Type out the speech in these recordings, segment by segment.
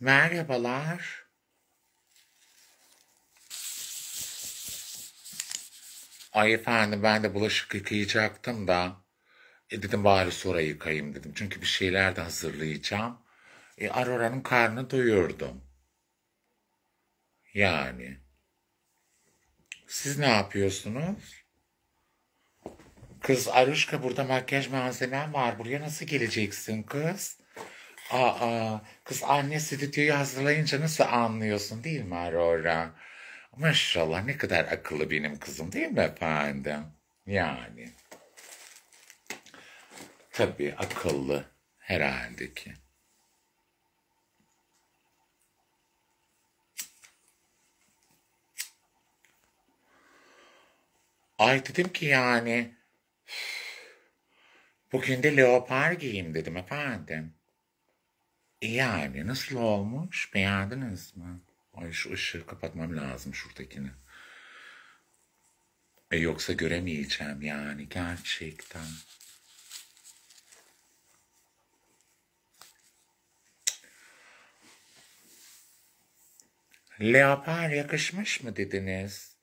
Merhabalar. Ay efendim ben de bulaşık yıkayacaktım da. E dedim bari sonra yıkayayım dedim. Çünkü bir şeyler de hazırlayacağım. E Aurora'nın karnını doyurdum. Yani. Siz ne yapıyorsunuz? Kız Aruşka burada makyaj malzemem var. Buraya nasıl geleceksin kız? Aa, kız anne stüdyoyu hazırlayınca nasıl anlıyorsun değil mi Aurora? Maşallah ne kadar akıllı benim kızım değil mi efendim? Yani. Tabii akıllı herhalde ki. Ay dedim ki yani bugün de leopar giyeyim dedim efendim. E, yani nasıl olmuş? Beğendiniz mi? Ay şu ışığı kapatmam lazım şuradakini. E yoksa göremeyeceğim yani gerçekten. Leopar yakışmış mı dediniz?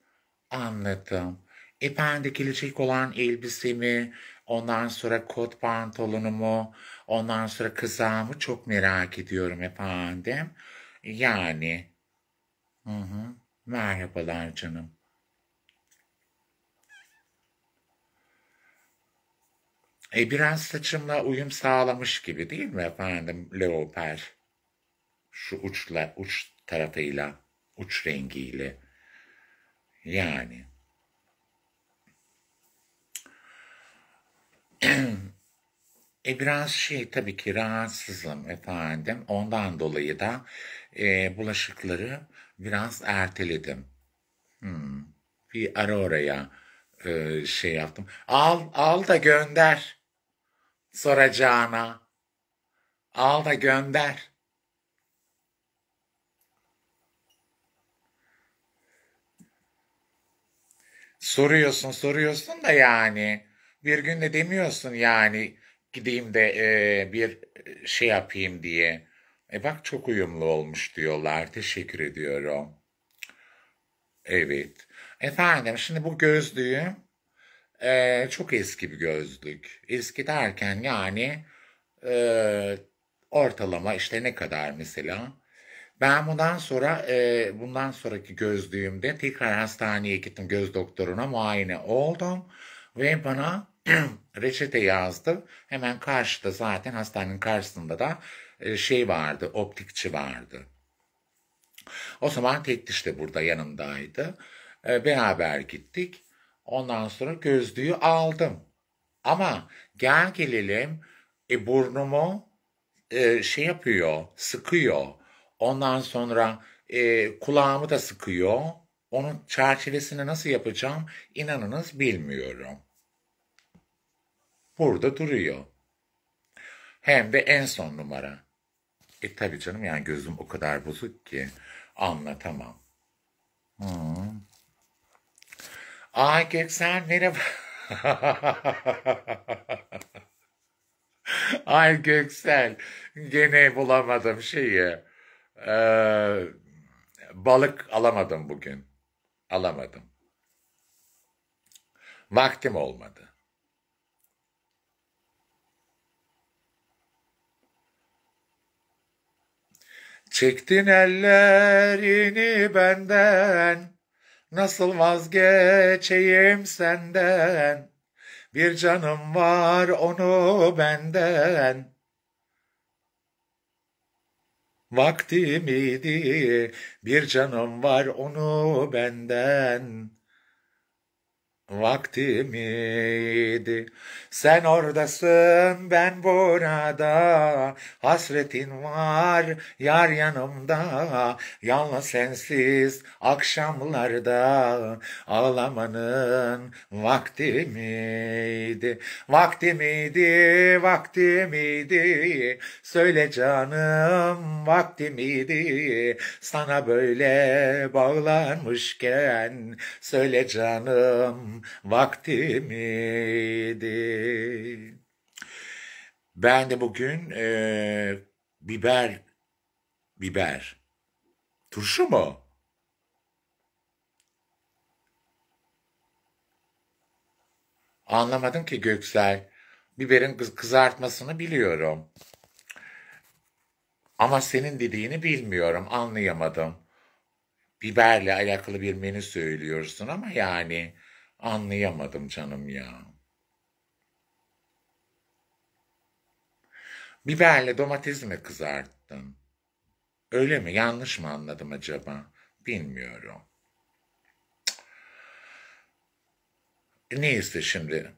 Anladım. E ben de gelecek olan elbisemi, ondan sonra kot pantolonumu, Ondan sonra kızağımı çok merak ediyorum efendim. Yani. Hı hı. Merhabalar canım. E, biraz saçımla uyum sağlamış gibi değil mi efendim leoper? Şu uçla, uç tarafıyla, uç rengiyle. Yani. E biraz şey tabii ki rahatsızım efendim. Ondan dolayı da e, bulaşıkları biraz erteledim. Hmm. Bir ara oraya e, şey yaptım. Al, al da gönder. Soracağına. Al da gönder. Soruyorsun, soruyorsun da yani. Bir gün de demiyorsun yani gideyim de e, bir e, şey yapayım diye. E bak çok uyumlu olmuş diyorlar. Teşekkür ediyorum. Evet. Efendim şimdi bu gözlüğü e, çok eski bir gözlük. Eski derken yani e, ortalama işte ne kadar mesela. Ben bundan sonra e, bundan sonraki gözlüğümde tekrar hastaneye gittim göz doktoruna muayene oldum ve bana reçete yazdım. Hemen karşıda zaten hastanenin karşısında da e, şey vardı, optikçi vardı. O zaman tektiş de burada yanımdaydı. E, beraber gittik. Ondan sonra gözlüğü aldım. Ama gel gelelim e, burnumu e, şey yapıyor, sıkıyor. Ondan sonra e, kulağımı da sıkıyor. Onun çerçevesini nasıl yapacağım inanınız bilmiyorum burada duruyor. Hem de en son numara. E tabii canım yani gözüm o kadar bozuk ki anlatamam. Hmm. Ay Göksel merhaba. Ay Göksel gene bulamadım şeyi. Ee, balık alamadım bugün. Alamadım. Vaktim olmadı. Çektin ellerini benden, nasıl vazgeçeyim senden? Bir canım var onu benden. Vaktim idi, bir canım var onu benden. Vakti miydi? Sen oradasın ben burada hasretin var yar yanımda yalnız sensiz akşamlarda ağlamanın vakti miydi? Vakti miydi? Vakti miydi? Söyle canım vakti miydi? Sana böyle bağlanmışken söyle canım Vakti miydi? Ben de bugün e, biber, biber, turşu mu? Anlamadım ki Göksel. Biberin kızartmasını biliyorum. Ama senin dediğini bilmiyorum, anlayamadım. Biberle alakalı bir menü söylüyorsun ama yani Anlayamadım canım ya. Biberle domates mi kızarttın? Öyle mi? Yanlış mı anladım acaba? Bilmiyorum. Neyse şimdi.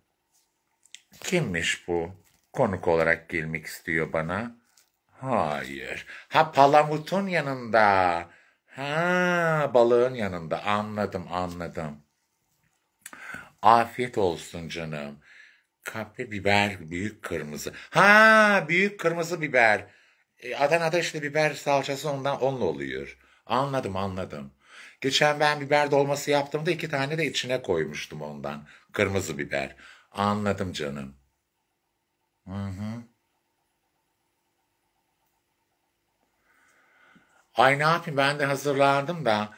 Kimmiş bu? Konuk olarak gelmek istiyor bana. Hayır. Ha palamutun yanında. Ha balığın yanında. Anladım anladım. Afiyet olsun canım. Kapya biber, büyük kırmızı. Ha büyük kırmızı biber. E, Adana'da işte biber salçası ondan onunla oluyor. Anladım anladım. Geçen ben biber dolması yaptığımda iki tane de içine koymuştum ondan. Kırmızı biber. Anladım canım. Hı hı. Ay ne yapayım ben de hazırlandım da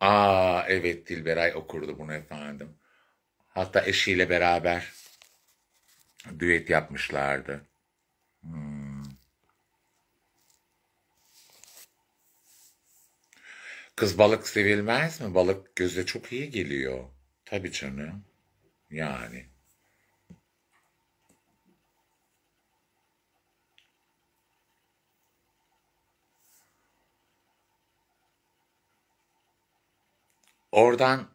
Aa evet Dilberay okurdu bunu efendim. Hatta eşiyle beraber düet yapmışlardı. Hmm. Kız balık sevilmez mi? Balık göze çok iyi geliyor. Tabii canım. Yani. Oradan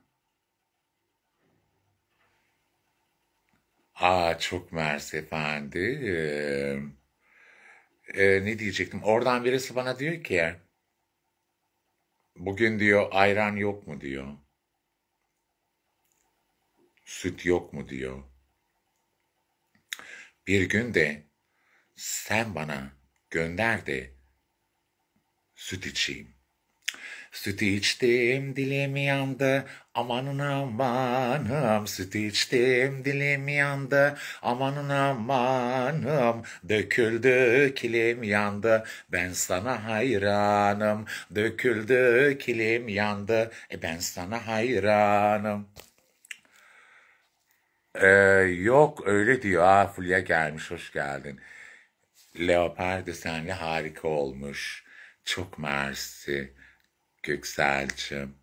Aa çok mersi efendim. Ee, ne diyecektim? Oradan birisi bana diyor ki bugün diyor ayran yok mu diyor. Süt yok mu diyor. Bir gün de sen bana gönder de süt içeyim. Sütü içtim dilim yandı amanın amanım Sütü içtim dilim yandı amanın amanım Döküldü kilim yandı ben sana hayranım Döküldü kilim yandı e ben sana hayranım ee, yok öyle diyor. Aa Fulya gelmiş hoş geldin. Leopar desenli harika olmuş. Çok mersi. Göksel'cim.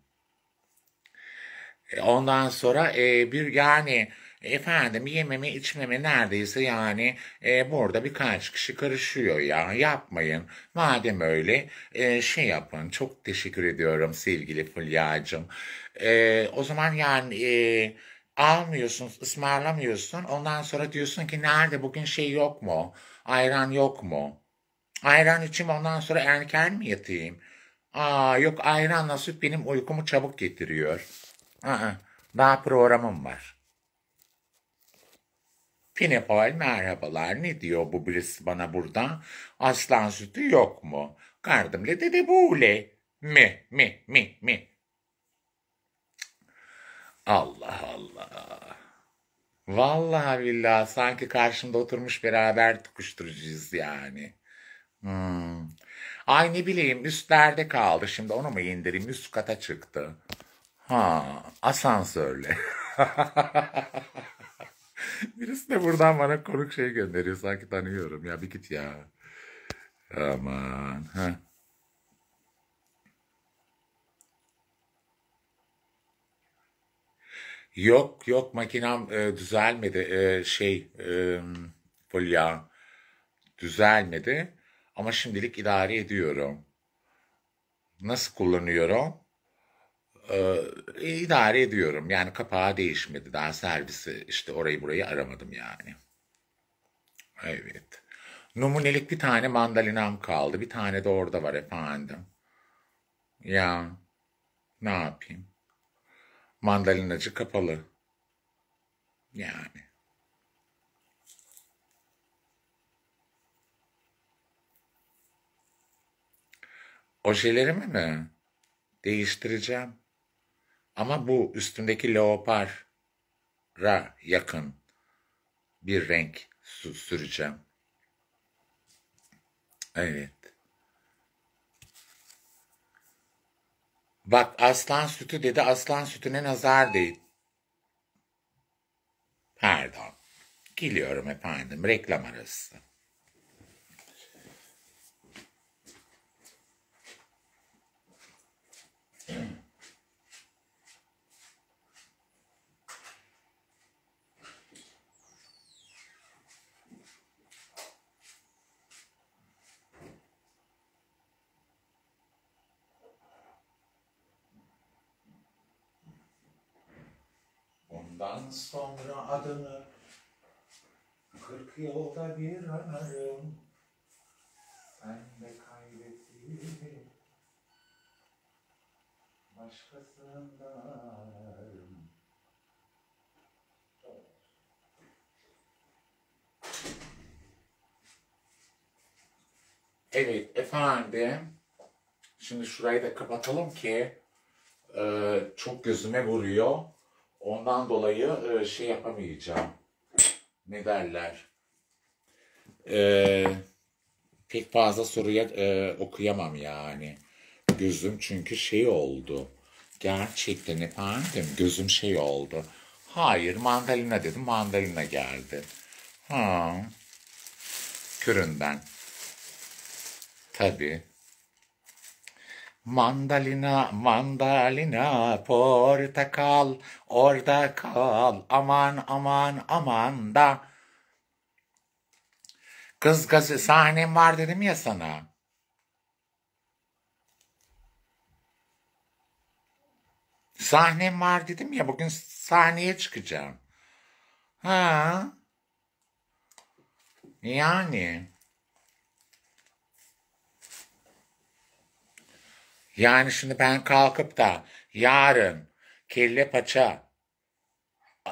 E, ondan sonra e, bir yani efendim yememe içmeme neredeyse yani e, burada birkaç kişi karışıyor ya yapmayın. Madem öyle e, şey yapın çok teşekkür ediyorum sevgili Fulya'cığım. E, o zaman yani e, almıyorsun ısmarlamıyorsun ondan sonra diyorsun ki nerede bugün şey yok mu ayran yok mu? Ayran içim ondan sonra erken mi yatayım? Aa yok ayran nasip benim uykumu çabuk getiriyor. Aa, daha programım var. Pinepol merhabalar. Ne diyor bu birisi bana burada? Aslan sütü yok mu? Kardım Kardımle dede buğle. Mi mi mi mi. Allah Allah. Vallahi billahi sanki karşımda oturmuş beraber tıkıştırıcıyız yani. Hmm. Ay ne bileyim üstlerde kaldı şimdi onu mu indireyim üst kata çıktı. Ha asansörle. Birisi de buradan bana konuk şey gönderiyor sanki tanıyorum ya bir git ya. Aman ha. Yok yok makinam e, düzelmedi e, şey e, Fulya düzelmedi. Ama şimdilik idare ediyorum. Nasıl kullanıyorum? Ee, idare ediyorum. Yani kapağı değişmedi. Daha servisi işte orayı burayı aramadım yani. Evet. Numunelik bir tane mandalinam kaldı. Bir tane de orada var efendim. Ya ne yapayım? Mandalinacı kapalı. Yani. Ojelerimi mi? Değiştireceğim. Ama bu üstümdeki leopara yakın bir renk süreceğim. Evet. Bak aslan sütü dedi aslan sütüne nazar değil. Pardon. Geliyorum efendim reklam arası. Bundan sonra adını kırk yılda bir ararım. Ben de kaybettiğim başkasından Evet efendim. Şimdi şurayı da kapatalım ki e, çok gözüme vuruyor. Ondan dolayı e, şey yapamayacağım. Ne derler? E, pek fazla soruya e, okuyamam yani gözüm çünkü şey oldu. Gerçekten efendim gözüm şey oldu. Hayır mandalina dedim mandalina geldi. Ha. Köründen. tabi Mandalina, mandalina, portakal, orada kal, aman aman aman da. Kız gazı sahnem var dedim ya sana. Sahnem var dedim ya bugün sahneye çıkacağım. Ha? Yani. Yani şimdi ben kalkıp da yarın kelle paça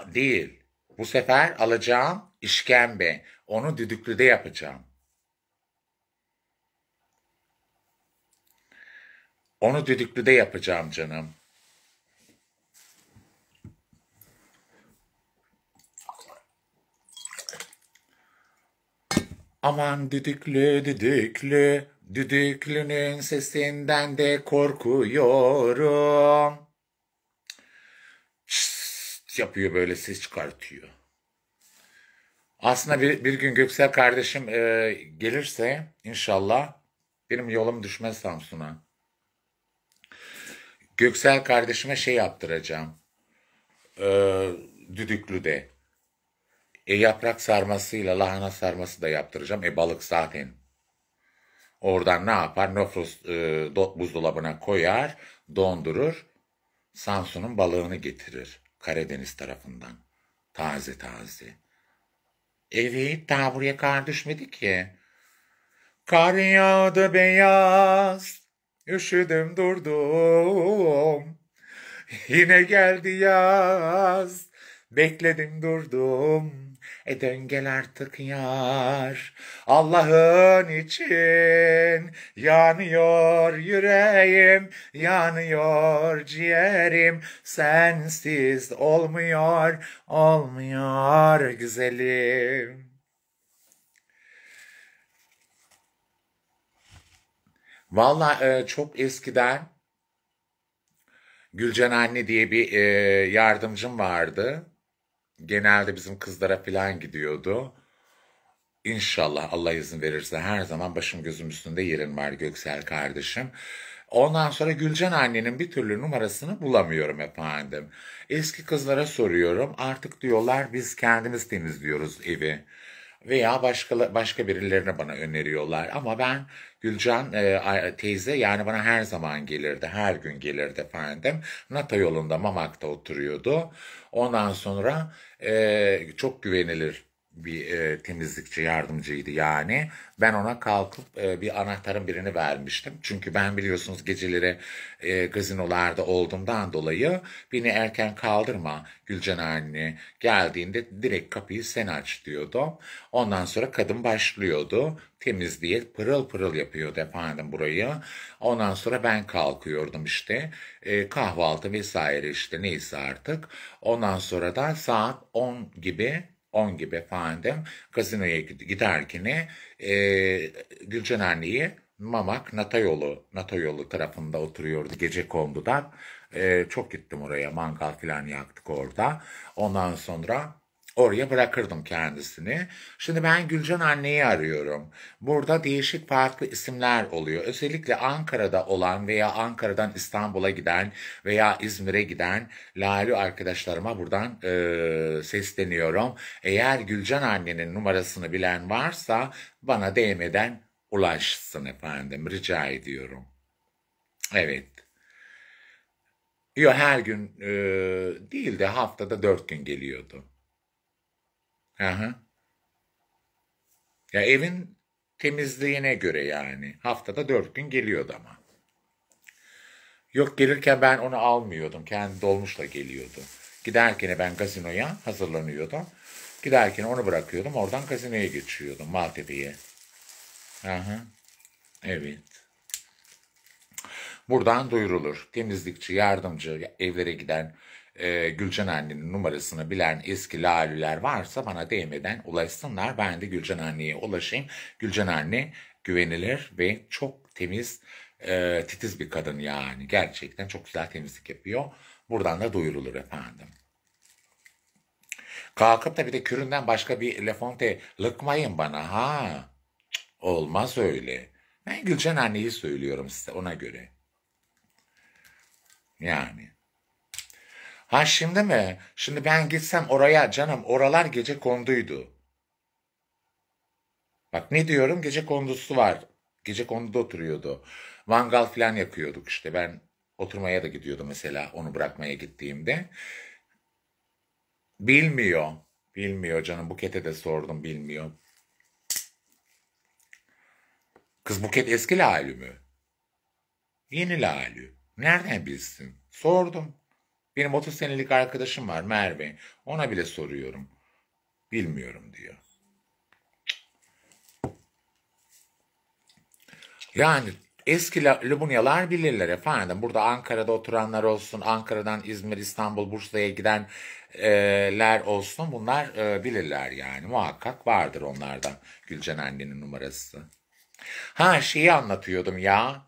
değil. Bu sefer alacağım işkembe. Onu düdüklüde yapacağım. Onu düdüklüde yapacağım canım. Aman düdüklü düdüklü, düdüklünün sesinden de korkuyorum. Çıst yapıyor böyle ses çıkartıyor. Aslında bir, bir gün Göksel kardeşim e, gelirse inşallah benim yolum düşmez Samsun'a. Göksel kardeşime şey yaptıracağım. E, düdüklü de. E yaprak sarmasıyla lahana sarması da yaptıracağım. E balık zaten. Oradan ne yapar? Nofros e, do, buzdolabına koyar, dondurur. Samsun'un balığını getirir Karadeniz tarafından. Taze taze. Evet daha buraya kar düşmedi ki. Kar yağdı beyaz, üşüdüm durdum. Yine geldi yaz, bekledim durdum. E dön gel artık yar. Allah'ın için yanıyor yüreğim, yanıyor ciğerim. Sensiz olmuyor, olmuyor güzelim. Valla e, çok eskiden Gülcan anne diye bir e, yardımcım vardı genelde bizim kızlara falan gidiyordu. İnşallah Allah izin verirse her zaman başım gözüm üstünde yerin var Göksel kardeşim. Ondan sonra Gülcan annenin bir türlü numarasını bulamıyorum efendim. Eski kızlara soruyorum. Artık diyorlar biz kendimiz temizliyoruz evi. Veya başka, başka birilerine bana öneriyorlar. Ama ben Gülcan e, teyze yani bana her zaman gelirdi. Her gün gelirdi efendim. Nata yolunda Mamak'ta oturuyordu. Ondan sonra e, çok güvenilir bir e, temizlikçi yardımcıydı yani. Ben ona kalkıp e, bir anahtarın birini vermiştim. Çünkü ben biliyorsunuz geceleri e, gazinolarda olduğumdan dolayı beni erken kaldırma Gülcan anne geldiğinde direkt kapıyı sen aç diyordu. Ondan sonra kadın başlıyordu temizliğe pırıl pırıl yapıyordu efendim burayı. Ondan sonra ben kalkıyordum işte e, kahvaltı vesaire işte neyse artık. Ondan sonra da saat 10 gibi 10 gibi efendim gazinoya giderkini e, Gülcan anneyi Mamak Natayolu yolu tarafında oturuyordu gece kondudan. E, çok gittim oraya mangal falan yaktık orada. Ondan sonra Oraya bırakırdım kendisini. Şimdi ben Gülcan anneyi arıyorum. Burada değişik farklı isimler oluyor. Özellikle Ankara'da olan veya Ankara'dan İstanbul'a giden veya İzmir'e giden lalu arkadaşlarıma buradan e, sesleniyorum. Eğer Gülcan annenin numarasını bilen varsa bana DM'den ulaşsın efendim rica ediyorum. Evet. Yok her gün e, değil de haftada dört gün geliyordu. Aha. Ya evin temizliğine göre yani. Haftada dört gün geliyordu ama. Yok gelirken ben onu almıyordum. Kendi dolmuşla geliyordu. Giderken ben gazinoya hazırlanıyordum. Giderken onu bırakıyordum. Oradan gazinoya geçiyordum. Maltepe'ye. Aha. Evet. Buradan duyurulur. Temizlikçi, yardımcı, evlere giden e, Gülcan Anne'nin numarasını bilen eski lalüler varsa bana DM'den ulaşsınlar. Ben de Gülcan Anne'ye ulaşayım. Gülcan Anne güvenilir ve çok temiz, e, titiz bir kadın yani. Gerçekten çok güzel temizlik yapıyor. Buradan da duyurulur efendim. Kalkıp da bir de küründen başka bir Lefonte lıkmayın bana ha. Olmaz öyle. Ben Gülcan anneyi söylüyorum size ona göre. Yani. Ha şimdi mi? Şimdi ben gitsem oraya canım oralar gece konduydu. Bak ne diyorum gece kondusu var. Gece konuda oturuyordu. Vangal falan yakıyorduk işte ben oturmaya da gidiyordu mesela onu bırakmaya gittiğimde. Bilmiyor. Bilmiyor canım Buket'e de sordum bilmiyor. Kız Buket eski lalü mü? Yeni lalü. Nereden bilsin? Sordum. Benim 30 senelik arkadaşım var Merve. Ona bile soruyorum. Bilmiyorum diyor. Yani eski Lubunyalar bilirler efendim. Burada Ankara'da oturanlar olsun, Ankara'dan İzmir, İstanbul, Bursa'ya gidenler e, olsun. Bunlar e, bilirler yani. Muhakkak vardır onlardan Gülcan annenin numarası. Ha şeyi anlatıyordum ya.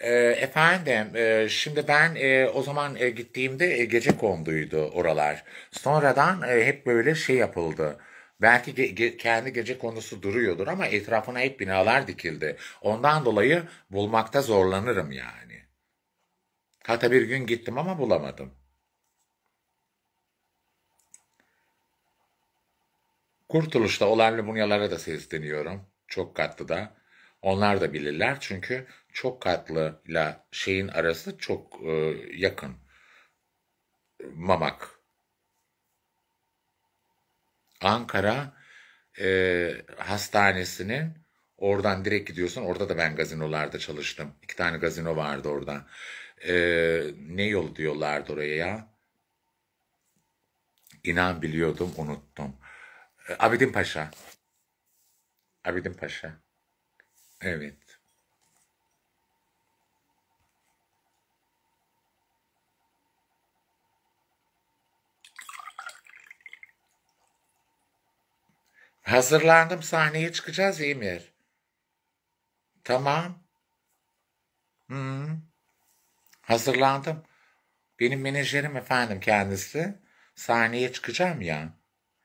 Ee, efendim, e, şimdi ben e, o zaman e, gittiğimde gece konduydu oralar. Sonradan hep böyle şey yapıldı. Belki ge, kendi gece konusu duruyordur ama etrafına hep binalar dikildi. Ondan dolayı bulmakta zorlanırım yani. Hatta bir gün gittim ama bulamadım. Kurtuluş'ta olan Lumumyalara da sesleniyorum. Çok katlı da. Onlar da bilirler çünkü çok katlı ile şeyin arası çok e, yakın. Mamak. Ankara e, hastanesinin oradan direkt gidiyorsun. Orada da ben gazinolarda çalıştım. İki tane gazino vardı orada. E, ne yol diyorlardı oraya ya? İnan biliyordum unuttum. E, Abidin Paşa. Abidin Paşa. Evet. Hazırlandım sahneye çıkacağız Emir. Tamam. Hmm. Hazırlandım. Benim menajerim efendim kendisi. Sahneye çıkacağım ya.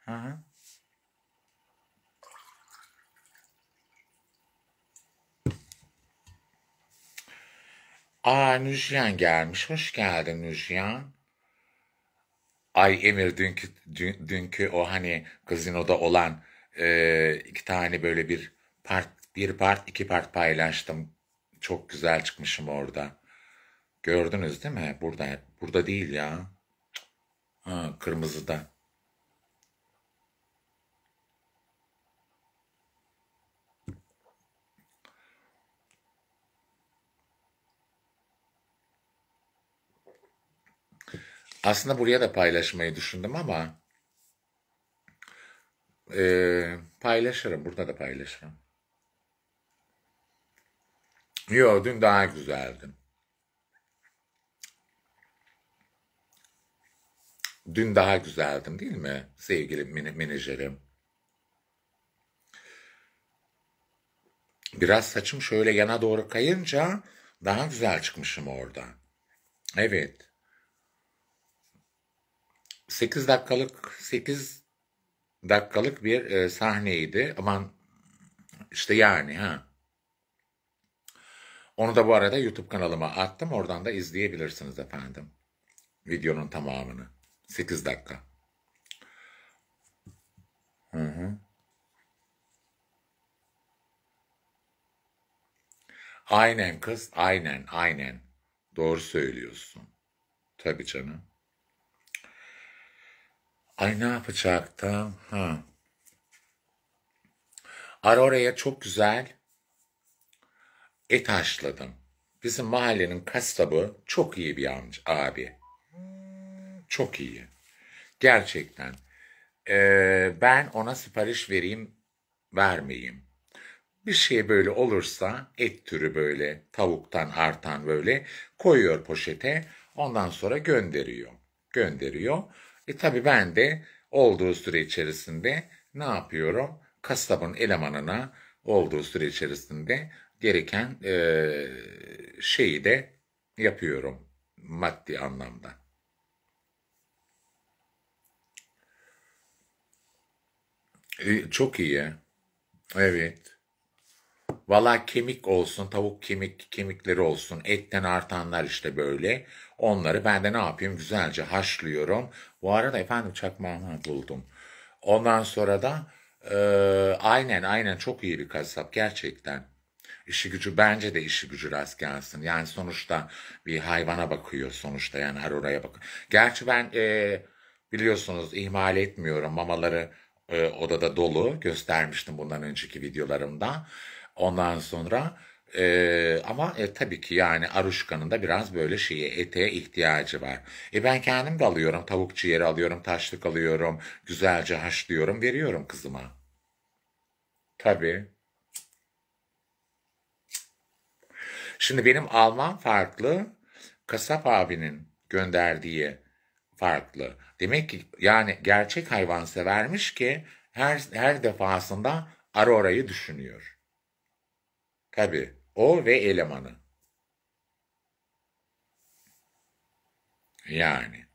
Hı hı. Aa Müjgan gelmiş. Hoş geldin Müjgan. Ay Emir dünkü, dün, dünkü o hani gazinoda olan e, iki tane böyle bir part, bir part, iki part paylaştım. Çok güzel çıkmışım orada. Gördünüz değil mi? Burada, burada değil ya. Ha, kırmızıda. Aslında buraya da paylaşmayı düşündüm ama e, paylaşırım. Burada da paylaşırım. Yo dün daha güzeldim. Dün daha güzeldim değil mi sevgili menajerim? Biraz saçım şöyle yana doğru kayınca daha güzel çıkmışım orada. Evet. 8 dakikalık 8 dakikalık bir e, sahneydi. Aman işte yani ha. Onu da bu arada YouTube kanalıma attım. Oradan da izleyebilirsiniz efendim. Videonun tamamını. 8 dakika. Hı hı. Aynen kız, aynen, aynen. Doğru söylüyorsun. Tabii canım. Ay ne yapacaktım? Ha. oraya çok güzel et haşladım. Bizim mahallenin kastabı çok iyi bir amca, abi. Çok iyi. Gerçekten. Ee, ben ona sipariş vereyim, vermeyeyim. Bir şey böyle olursa et türü böyle tavuktan artan böyle koyuyor poşete. Ondan sonra gönderiyor. Gönderiyor. E tabi ben de olduğu süre içerisinde ne yapıyorum? Kasabın elemanına olduğu süre içerisinde gereken e, şeyi de yapıyorum maddi anlamda. E, çok iyi. Evet. Valla kemik olsun, tavuk kemik kemikleri olsun, etten artanlar işte böyle. Onları ben de ne yapayım güzelce haşlıyorum. Bu arada efendim çakmağımı buldum. Ondan sonra da e, aynen aynen çok iyi bir kasap gerçekten. İşi gücü bence de işi gücü rast gelsin. Yani sonuçta bir hayvana bakıyor sonuçta yani her oraya bakıyor. Gerçi ben e, biliyorsunuz ihmal etmiyorum mamaları e, odada dolu göstermiştim bundan önceki videolarımda. Ondan sonra ee, ama e, tabii ki yani Aruşka'nın da biraz böyle şeye ete ihtiyacı var. E ben kendim de alıyorum. Tavuk ciğeri alıyorum, taşlık alıyorum. Güzelce haşlıyorum, veriyorum kızıma. Tabii. Şimdi benim Alman farklı, kasap abinin gönderdiği farklı. Demek ki yani gerçek hayvan severmiş ki her her defasında Aurora'yı düşünüyor. Tabii. O ve elemanı. Yani.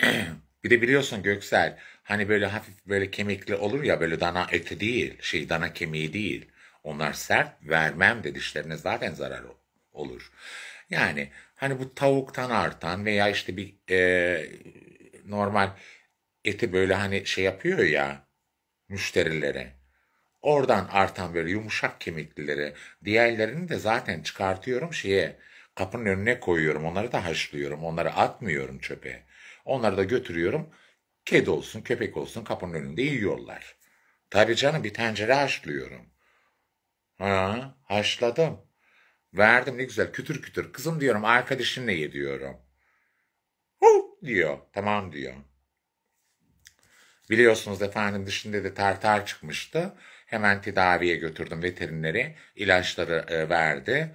bir de biliyorsun Göksel hani böyle hafif böyle kemikli olur ya böyle dana eti değil şey dana kemiği değil. Onlar sert vermem de dişlerine zaten zarar olur. Yani hani bu tavuktan artan veya işte bir e, normal eti böyle hani şey yapıyor ya müşterilere Oradan artan böyle yumuşak kemiklileri, diğerlerini de zaten çıkartıyorum şeye, kapının önüne koyuyorum. Onları da haşlıyorum. Onları atmıyorum çöpe. Onları da götürüyorum. Kedi olsun, köpek olsun kapının önünde yiyorlar. Tabii canım bir tencere haşlıyorum. Ha, haşladım. Verdim ne güzel kütür kütür. Kızım diyorum arkadaşınla ye diyorum. Hu diyor. Tamam diyor. Biliyorsunuz efendim dışında da tartar çıkmıştı. Hemen tedaviye götürdüm veterineri. ilaçları e, verdi.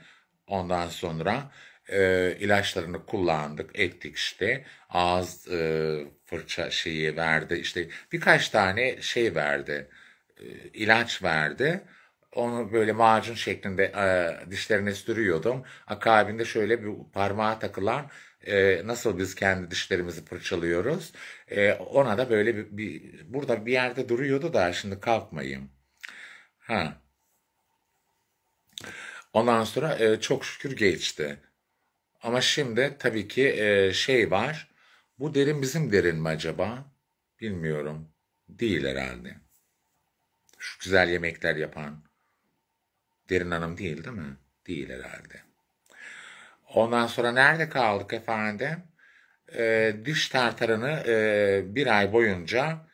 Ondan sonra e, ilaçlarını kullandık, ettik işte. Ağız e, fırça şeyi verdi. işte birkaç tane şey verdi. E, ilaç verdi. Onu böyle macun şeklinde e, dişlerine sürüyordum. Akabinde şöyle bir parmağa takılan e, nasıl biz kendi dişlerimizi fırçalıyoruz. E, ona da böyle bir, bir burada bir yerde duruyordu da şimdi kalkmayayım Ha. Ondan sonra e, çok şükür geçti. Ama şimdi tabii ki e, şey var. Bu derin bizim derin mi acaba? Bilmiyorum. Değil herhalde. Şu güzel yemekler yapan. Derin Hanım değil değil mi? Değil herhalde. Ondan sonra nerede kaldık efendim? E, diş tartarını e, bir ay boyunca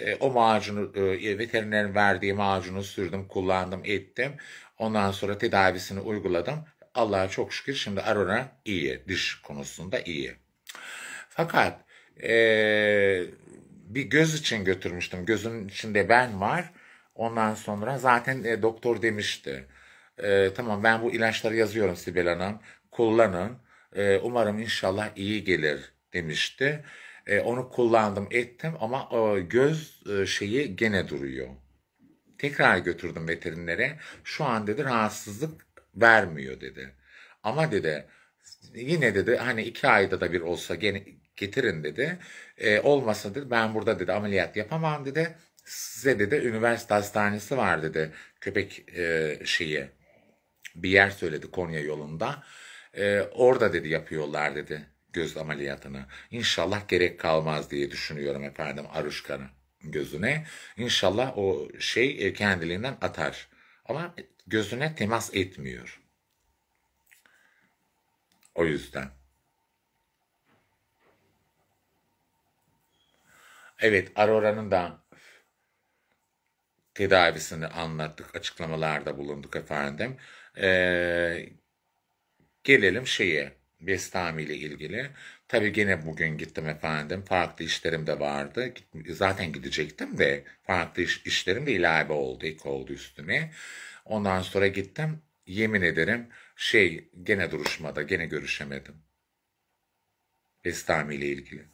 e, o macunu e, veterinerin verdiği macunu sürdüm, kullandım, ettim. Ondan sonra tedavisini uyguladım. Allah'a çok şükür şimdi Arona iyi, diş konusunda iyi. Fakat e, bir göz için götürmüştüm. Gözün içinde ben var. Ondan sonra zaten e, doktor demişti. E, tamam ben bu ilaçları yazıyorum Sibel Hanım. Kullanın. E, umarım inşallah iyi gelir demişti. E, onu kullandım ettim ama e, göz e, şeyi gene duruyor. Tekrar götürdüm veterinere. Şu an dedi rahatsızlık vermiyor dedi. Ama dedi yine dedi hani iki ayda da bir olsa gene getirin dedi. E, olmasa dedi ben burada dedi ameliyat yapamam dedi. Size dedi üniversite hastanesi var dedi. Köpek e, şeyi bir yer söyledi Konya yolunda. E, orada dedi yapıyorlar dedi göz ameliyatını. İnşallah gerek kalmaz diye düşünüyorum efendim Aruşkan'ın gözüne. İnşallah o şey e, kendiliğinden atar. Ama gözüne temas etmiyor. O yüzden. Evet Aurora'nın da tedavisini anlattık, açıklamalarda bulunduk efendim. Ee, gelelim şeye. Bestami ile ilgili. Tabii gene bugün gittim efendim. Farklı işlerim de vardı. Zaten gidecektim de farklı iş, işlerim de ilave oldu. Ek oldu üstüne. Ondan sonra gittim. Yemin ederim şey gene duruşmada gene görüşemedim. Bestami ile ilgili.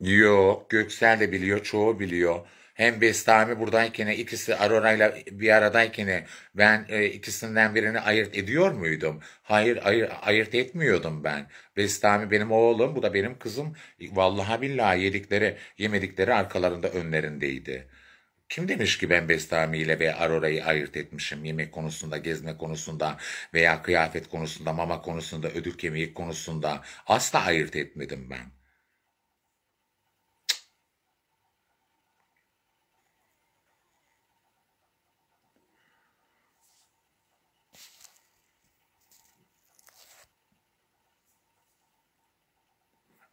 Yok Göksel de biliyor çoğu biliyor. Hem Bestami buradayken ikisi ile bir aradayken ben e, ikisinden birini ayırt ediyor muydum? Hayır ayır, ayırt etmiyordum ben. Bestami benim oğlum bu da benim kızım. E, vallahi billahi yedikleri yemedikleri arkalarında önlerindeydi. Kim demiş ki ben Bestami ile ve Arora'yı ayırt etmişim yemek konusunda, gezme konusunda veya kıyafet konusunda, mama konusunda, ödül kemiği konusunda asla ayırt etmedim ben.''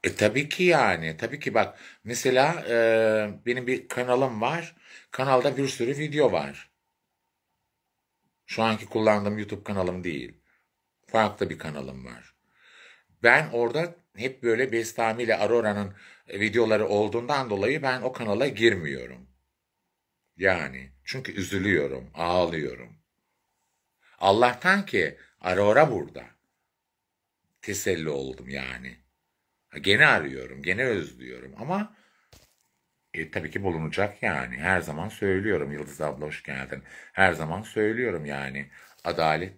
E tabii ki yani. Tabii ki bak mesela e, benim bir kanalım var. Kanalda bir sürü video var. Şu anki kullandığım YouTube kanalım değil. Farklı bir kanalım var. Ben orada hep böyle Bestami ile Aurora'nın videoları olduğundan dolayı ben o kanala girmiyorum. Yani çünkü üzülüyorum, ağlıyorum. Allah'tan ki Aurora burada. Teselli oldum yani gene arıyorum, gene özlüyorum ama e, tabii ki bulunacak yani. Her zaman söylüyorum Yıldız abla hoş geldin. Her zaman söylüyorum yani adalet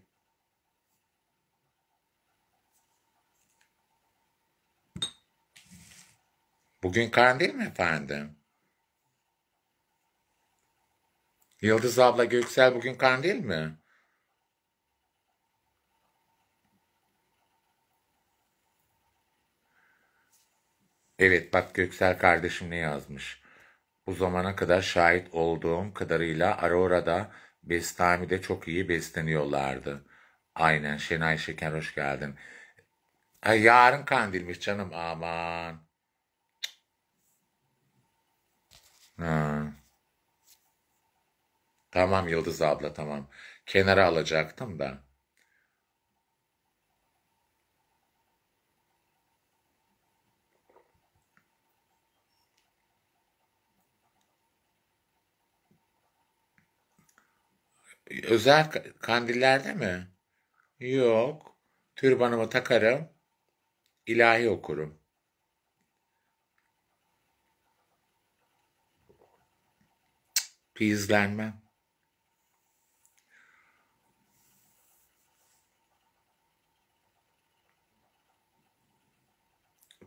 Bugün karn değil mi efendim? Yıldız abla Göksel bugün karn değil mi? Evet bak Göksel kardeşim ne yazmış. Bu zamana kadar şahit olduğum kadarıyla Aurora'da Bestami'de çok iyi besleniyorlardı. Aynen Şenay Şeker hoş geldin. Ha, yarın kandilmiş canım aman. Ha. Tamam Yıldız abla tamam. Kenara alacaktım da. özel kandillerde mi? Yok. Türbanımı takarım. ilahi okurum. Pizlenmem.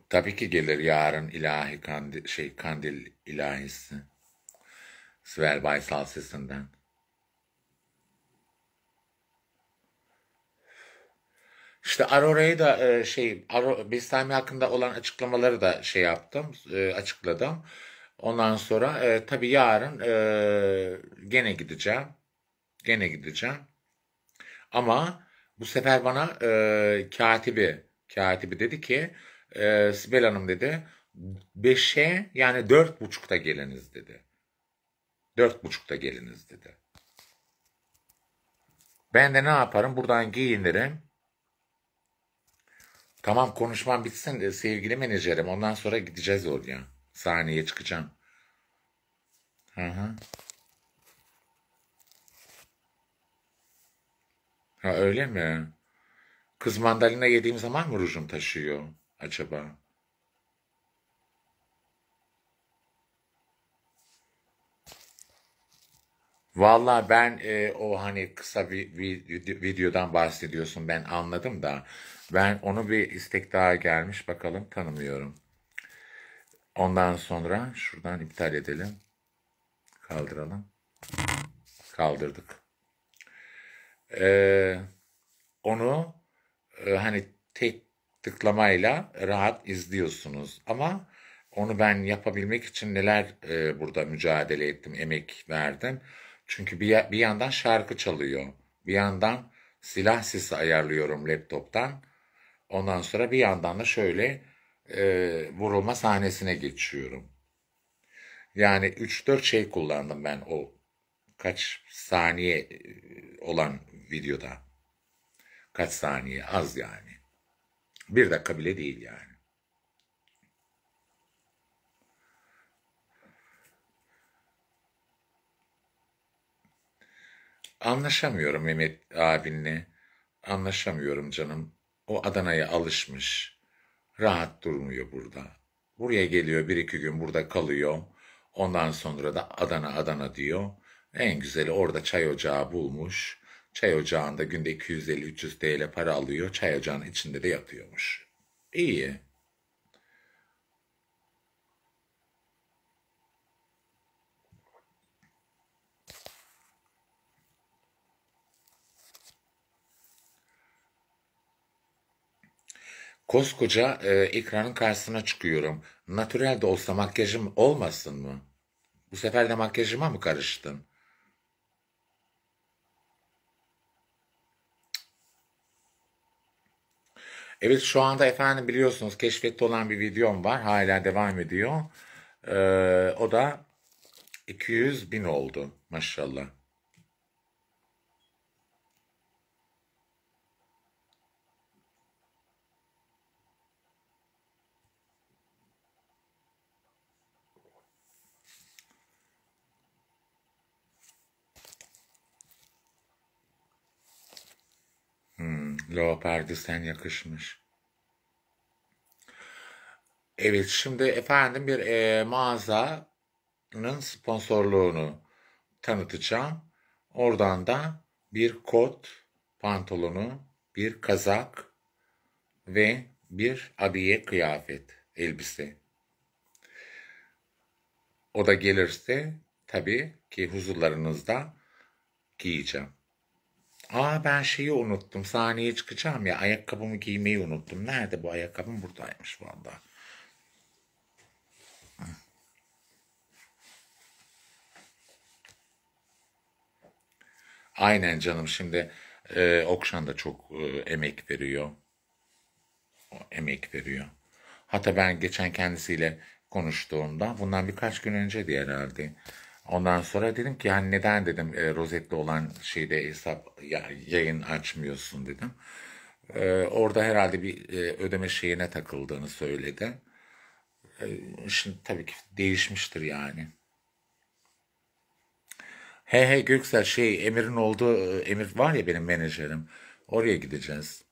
Tabii ki gelir yarın ilahi kandil, şey kandil ilahisi. Svel Baysal sesinden. İşte Aurora'yı da e, şey Aro, Bestami hakkında olan açıklamaları da şey yaptım, e, açıkladım. Ondan sonra e, tabii yarın e, gene gideceğim. Gene gideceğim. Ama bu sefer bana e, katibi, katibi dedi ki e, Sibel Hanım dedi 5'e yani dört buçukta geliniz dedi. Dört buçukta geliniz dedi. Ben de ne yaparım? Buradan giyinirim. Tamam konuşmam bitsin sevgili menajerim. Ondan sonra gideceğiz oraya. Sahneye çıkacağım. Hı hı. Ha öyle mi? Kız mandalina yediğim zaman mı rujum taşıyor acaba? Vallahi ben e, o hani kısa bir, bir, bir videodan bahsediyorsun ben anladım da ben onu bir istek daha gelmiş bakalım tanımıyorum. Ondan sonra şuradan iptal edelim. Kaldıralım. Kaldırdık. Ee, onu e, hani tek tıklamayla rahat izliyorsunuz ama onu ben yapabilmek için neler e, burada mücadele ettim, emek verdim. Çünkü bir, bir yandan şarkı çalıyor. Bir yandan silah sesi ayarlıyorum laptoptan. Ondan sonra bir yandan da şöyle e, vurulma sahnesine geçiyorum. Yani 3-4 şey kullandım ben o kaç saniye e, olan videoda. Kaç saniye az yani. Bir dakika bile değil yani. Anlaşamıyorum Mehmet abinle. Anlaşamıyorum canım. O Adana'ya alışmış. Rahat durmuyor burada. Buraya geliyor bir iki gün burada kalıyor. Ondan sonra da Adana Adana diyor. En güzeli orada çay ocağı bulmuş. Çay ocağında günde 250-300 TL para alıyor. Çay ocağının içinde de yatıyormuş. İyi. Koskoca e, ekranın karşısına çıkıyorum. Natürel de olsa makyajım olmasın mı? Bu sefer de makyajıma mı karıştın? Evet şu anda efendim biliyorsunuz keşfette olan bir videom var. Hala devam ediyor. Ee, o da 200 bin oldu maşallah. leopardı sen yakışmış. Evet şimdi efendim bir e, mağazanın sponsorluğunu tanıtacağım. Oradan da bir kot pantolonu, bir kazak ve bir abiye kıyafet, elbise. O da gelirse tabii ki huzurlarınızda giyeceğim. Aa ben şeyi unuttum. Sahneye çıkacağım ya. Ayakkabımı giymeyi unuttum. Nerede bu ayakkabım? Buradaymış valla. Aynen canım şimdi e, Okşan da çok e, emek veriyor. O emek veriyor. Hatta ben geçen kendisiyle konuştuğumda bundan birkaç gün önce diye herhalde Ondan sonra dedim ki yani neden dedim e, rozetli olan şeyde hesap ya, yayın açmıyorsun dedim. E, orada herhalde bir e, ödeme şeyine takıldığını söyledi. E, şimdi tabii ki değişmiştir yani. He he Göksel şey Emir'in olduğu e, Emir var ya benim menajerim. Oraya gideceğiz.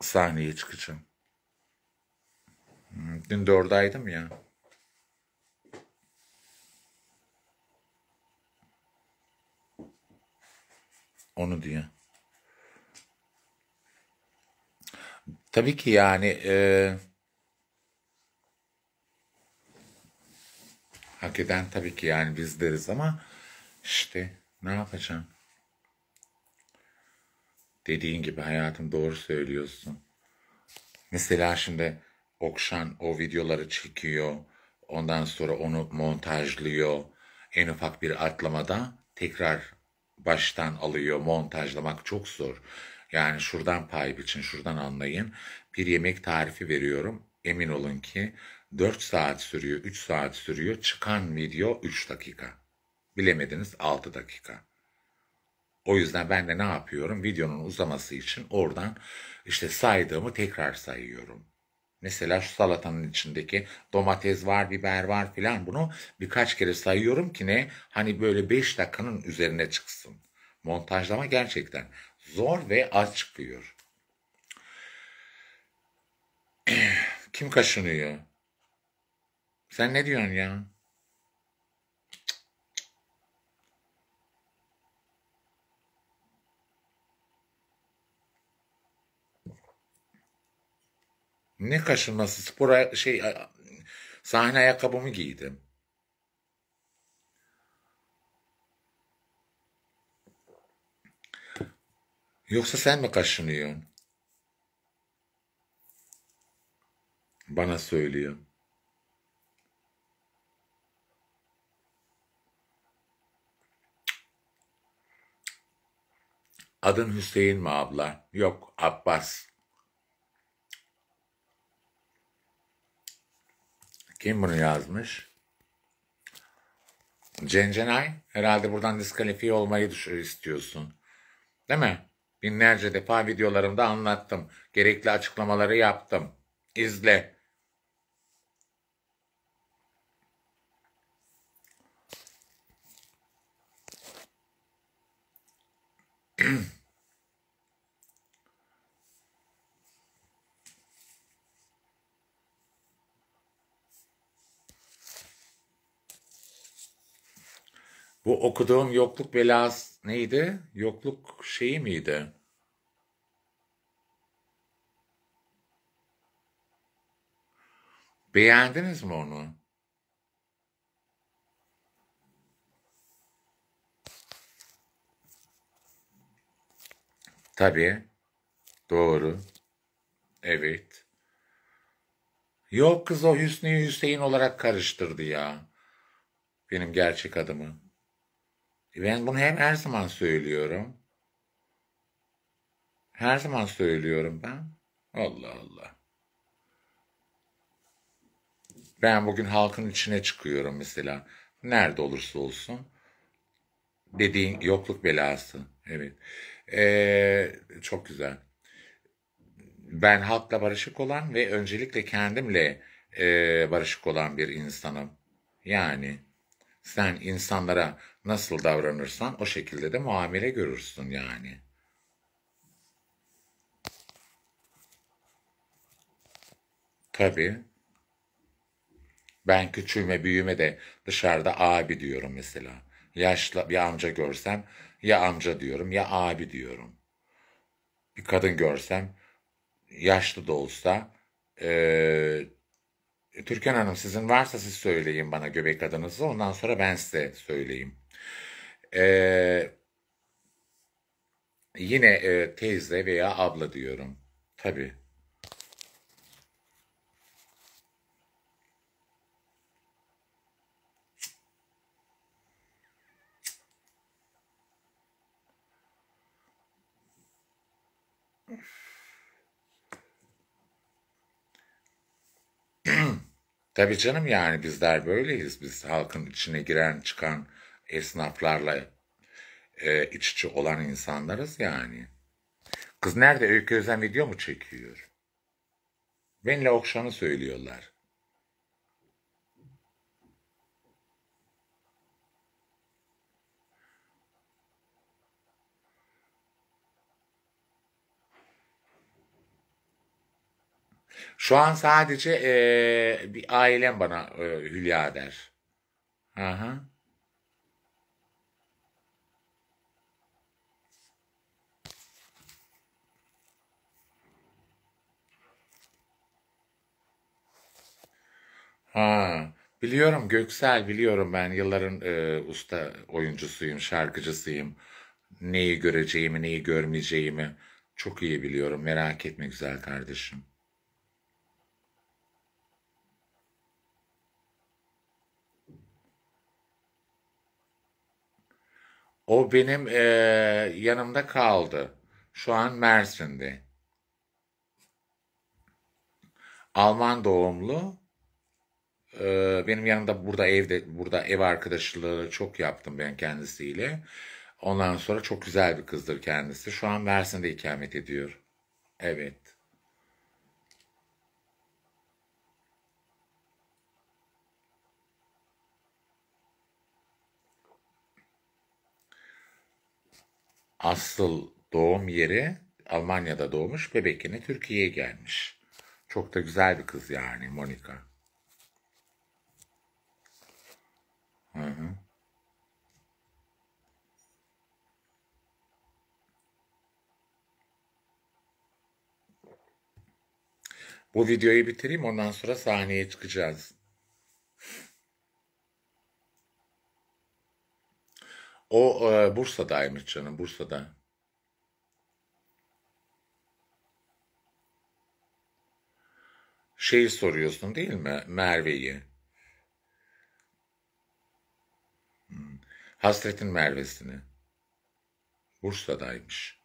Sahneye çıkacağım. Dün dördaydım ya. onu diye. Tabii ki yani e, hak eden tabii ki yani biz deriz ama işte ne yapacağım? Dediğin gibi hayatım doğru söylüyorsun. Mesela şimdi Okşan o videoları çekiyor. Ondan sonra onu montajlıyor. En ufak bir atlamada tekrar baştan alıyor. Montajlamak çok zor. Yani şuradan pay biçin, şuradan anlayın. Bir yemek tarifi veriyorum. Emin olun ki 4 saat sürüyor, 3 saat sürüyor. Çıkan video 3 dakika. Bilemediniz 6 dakika. O yüzden ben de ne yapıyorum? Videonun uzaması için oradan işte saydığımı tekrar sayıyorum. Mesela şu salatanın içindeki domates var, biber var filan bunu birkaç kere sayıyorum ki ne? Hani böyle 5 dakikanın üzerine çıksın. Montajlama gerçekten zor ve az çıkıyor. Kim kaşınıyor? Sen ne diyorsun ya? Ne kaşınması? Spora şey sahne ayakkabımı giydim. Yoksa sen mi kaşınıyorsun? Bana söylüyor. Adın Hüseyin mi abla? Yok, Abbas. Kim bunu yazmış? Cencenay herhalde buradan diskalifiye olmayı istiyorsun. Değil mi? Binlerce defa videolarımda anlattım. Gerekli açıklamaları yaptım. İzle. Bu okuduğum yokluk belası neydi? Yokluk şeyi miydi? Beğendiniz mi onu? Tabii. Doğru. Evet. Yok kız o Hüsnü Hüseyin olarak karıştırdı ya. Benim gerçek adımı. Ben bunu hem her zaman söylüyorum. Her zaman söylüyorum ben. Allah Allah. Ben bugün halkın içine çıkıyorum mesela. Nerede olursa olsun. Dediğin yokluk belası. Evet. Ee, çok güzel. Ben halkla barışık olan ve öncelikle kendimle e, barışık olan bir insanım. Yani sen insanlara Nasıl davranırsan o şekilde de muamele görürsün yani. Tabii. Ben küçülme büyüme de dışarıda abi diyorum mesela. Yaşlı bir amca görsem ya amca diyorum ya abi diyorum. Bir kadın görsem yaşlı da olsa e, Türkan Hanım sizin varsa siz söyleyin bana göbek adınızı ondan sonra ben size söyleyeyim ee, yine e, teyze veya abla diyorum. tabi. Tabii canım yani bizler böyleyiz. Biz halkın içine giren çıkan esnaflarla e, iç içe olan insanlarız yani. Kız nerede Öykü Özen video mu çekiyor? Benle Okşan'ı söylüyorlar. Şu an sadece e, bir ailem bana e, Hülya der. Aha. Ha, biliyorum Göksel biliyorum ben yılların e, usta oyuncusuyum, şarkıcısıyım. Neyi göreceğimi, neyi görmeyeceğimi çok iyi biliyorum. Merak etme güzel kardeşim. O benim e, yanımda kaldı. Şu an Mersin'de. Alman doğumlu ee, benim yanımda burada evde, burada ev arkadaşlığı çok yaptım ben kendisiyle. Ondan sonra çok güzel bir kızdır kendisi. Şu an Mersin'de ikamet ediyor. Evet. Asıl doğum yeri Almanya'da doğmuş. bebekini Türkiye'ye gelmiş. Çok da güzel bir kız yani Monika. Bu videoyu bitireyim ondan sonra sahneye çıkacağız. O e, Bursa'daymış canım Bursa'da. Şeyi soruyorsun değil mi Merve'yi? Hasretin Mervesini. Bursa'daymış.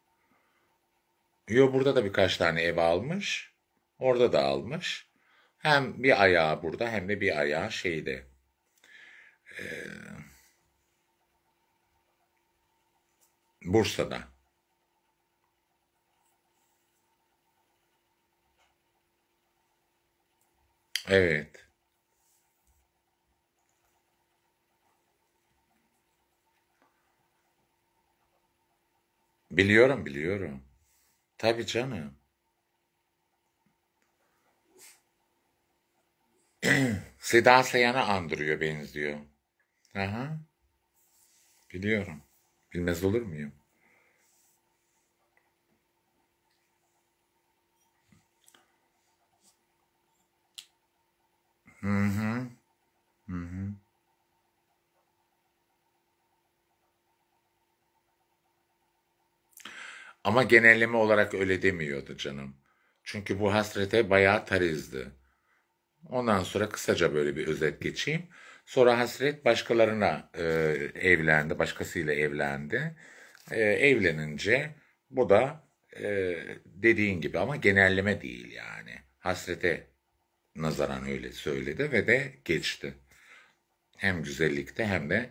Yo burada da birkaç tane ev almış. Orada da almış. Hem bir ayağı burada hem de bir ayağı şeyde. Ee, Bursa'da. Evet. Biliyorum biliyorum. Tabii canım. Seda Sayan'ı andırıyor benziyor. Aha. Biliyorum. Bilmez olur muyum? Hı hı. Hı hı. Ama genelleme olarak öyle demiyordu canım. Çünkü bu hasrete bayağı tarizdi. Ondan sonra kısaca böyle bir özet geçeyim. Sonra hasret başkalarına e, evlendi, başkasıyla evlendi. E, evlenince bu da e, dediğin gibi ama genelleme değil yani. Hasrete nazaran öyle söyledi ve de geçti. Hem güzellikte hem de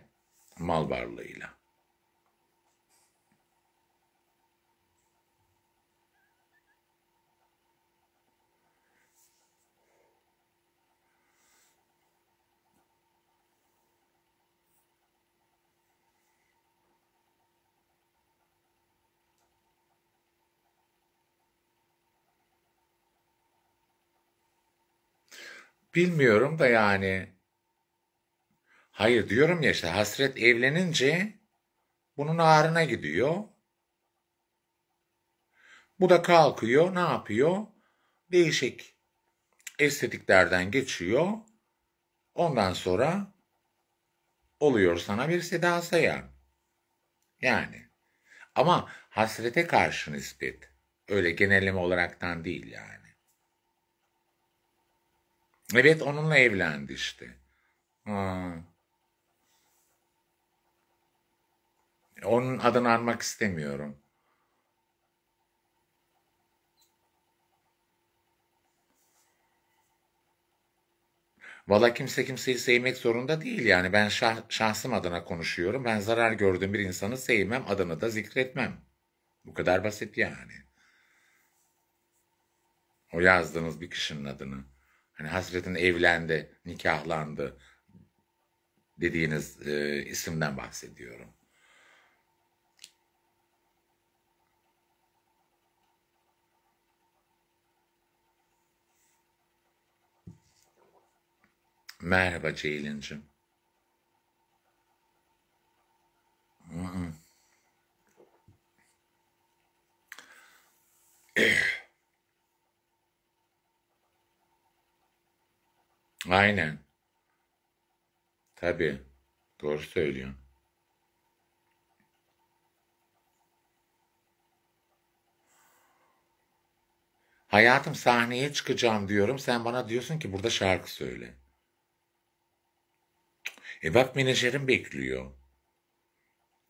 mal varlığıyla. Bilmiyorum da yani. Hayır diyorum ya işte hasret evlenince bunun ağrına gidiyor. Bu da kalkıyor, ne yapıyor? Değişik estetiklerden geçiyor. Ondan sonra oluyor sana bir Seda Sayan. Yani ama hasrete karşı nispet. Öyle genelleme olaraktan değil yani. Evet onunla evlendi işte. Ha. Onun adını almak istemiyorum. Valla kimse kimseyi sevmek zorunda değil yani. Ben şah, şahsım adına konuşuyorum. Ben zarar gördüğüm bir insanı sevmem, adını da zikretmem. Bu kadar basit yani. O yazdığınız bir kişinin adını. Hani Hasret'in evlendi, nikahlandı dediğiniz e, isimden bahsediyorum. Merhaba Ceylin'cim. Hı Aynen. Tabii. Doğru söylüyorsun. Hayatım sahneye çıkacağım diyorum. Sen bana diyorsun ki burada şarkı söyle. E bak menajerim bekliyor.